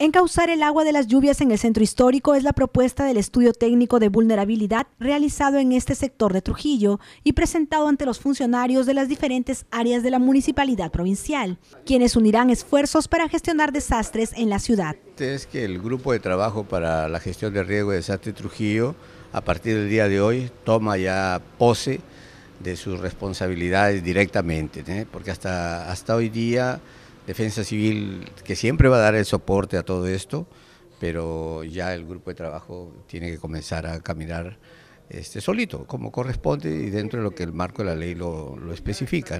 Encauzar el agua de las lluvias en el centro histórico es la propuesta del estudio técnico de vulnerabilidad realizado en este sector de Trujillo y presentado ante los funcionarios de las diferentes áreas de la municipalidad provincial, quienes unirán esfuerzos para gestionar desastres en la ciudad. Este es que el grupo de trabajo para la gestión de riesgo de desastre Trujillo, a partir del día de hoy, toma ya pose de sus responsabilidades directamente, ¿eh? porque hasta, hasta hoy día Defensa Civil, que siempre va a dar el soporte a todo esto, pero ya el grupo de trabajo tiene que comenzar a caminar este, solito, como corresponde y dentro de lo que el marco de la ley lo, lo especifica,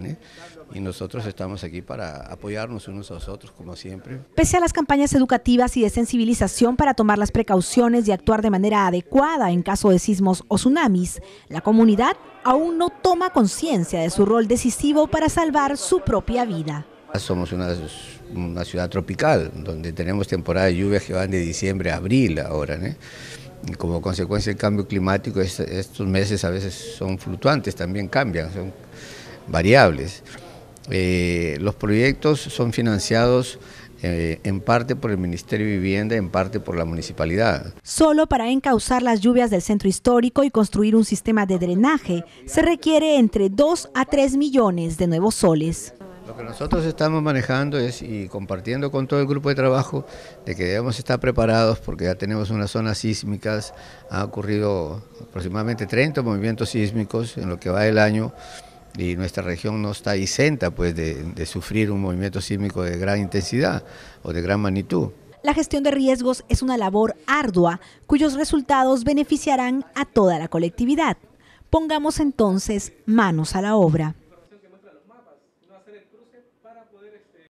Y nosotros estamos aquí para apoyarnos unos a otros, como siempre. Pese a las campañas educativas y de sensibilización para tomar las precauciones y actuar de manera adecuada en caso de sismos o tsunamis, la comunidad aún no toma conciencia de su rol decisivo para salvar su propia vida. Somos una, ciudad tropical, donde tenemos temporada de lluvias que van de diciembre a abril ahora. ¿eh? Y como consecuencia del cambio climático, estos meses a veces son fluctuantes, también cambian, son variables. Eh, los proyectos son financiados eh, en parte por el Ministerio de Vivienda, en parte por la municipalidad. Solo para encauzar las lluvias del centro histórico y construir un sistema de drenaje se requiere entre 2 a 3 millones de nuevos soles. Lo que nosotros estamos manejando es y compartiendo con todo el grupo de trabajo de que debemos estar preparados porque ya tenemos unas zonas sísmicas, ha ocurrido aproximadamente 30 movimientos sísmicos en lo que va el año y nuestra región no está isenta pues de sufrir un movimiento sísmico de gran intensidad o de gran magnitud. La gestión de riesgos es una labor ardua cuyos resultados beneficiarán a toda la colectividad. Pongamos entonces manos a la obra.